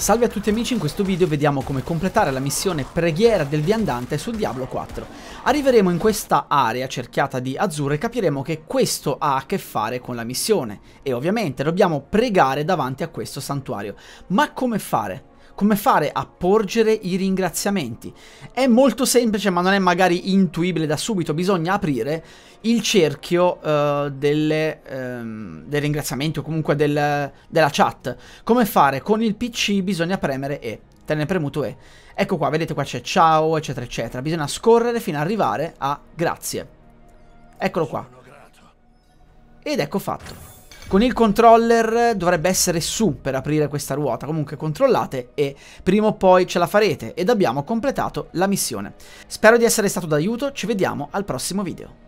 Salve a tutti amici, in questo video vediamo come completare la missione preghiera del viandante su Diablo 4. Arriveremo in questa area cerchiata di azzurro e capiremo che questo ha a che fare con la missione e ovviamente dobbiamo pregare davanti a questo santuario. Ma come fare? come fare a porgere i ringraziamenti. È molto semplice, ma non è magari intuibile da subito, bisogna aprire il cerchio uh, delle, um, dei ringraziamenti o comunque del, della chat. Come fare? Con il PC bisogna premere E, tenere premuto E. Ecco qua, vedete qua c'è ciao, eccetera, eccetera. Bisogna scorrere fino ad arrivare a grazie. Eccolo qua. Ed ecco fatto. Con il controller dovrebbe essere su per aprire questa ruota, comunque controllate e prima o poi ce la farete ed abbiamo completato la missione. Spero di essere stato d'aiuto, ci vediamo al prossimo video.